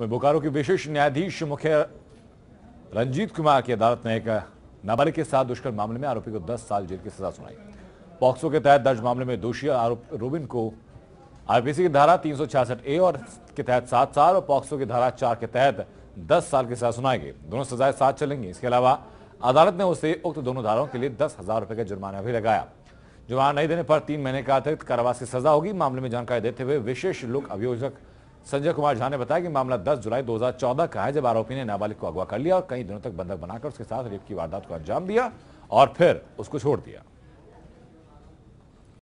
में बोकारो के विशेष न्यायाधीश मुख्य रंजीत कुमार की अदालत ने एक नाबालिग के साथ दुष्कर्म मामले में आरोपी को 10 साल जेल की सजा सुनाई पॉक्सो के तहत दर्ज मामले में दोषी आरोप रोबिन को आईपीसी की धारा तीन ए और के तहत सात साल और पॉक्सो की धारा चार के तहत दस साल की सजा सुनाई गई दोनों सजाएं साथ चलेंगी इसके अलावा अदालत ने उसे उक्त दोनों धाराओं के लिए दस हजार रुपए का जुर्माना भी लगाया जुर्माना नहीं देने पर तीन महीने का अतिरिक्त कारावास की सजा होगी मामले में जानकारी देते हुए विशेष लोक अभियोजक संजय कुमार झा ने बताया कि मामला 10 जुलाई 2014 का है जब आरोपी ने नाबालिग को अगवा कर लिया और कई दिनों तक बंधक बनाकर उसके साथ रेप की वारदात को अंजाम दिया और फिर उसको छोड़ दिया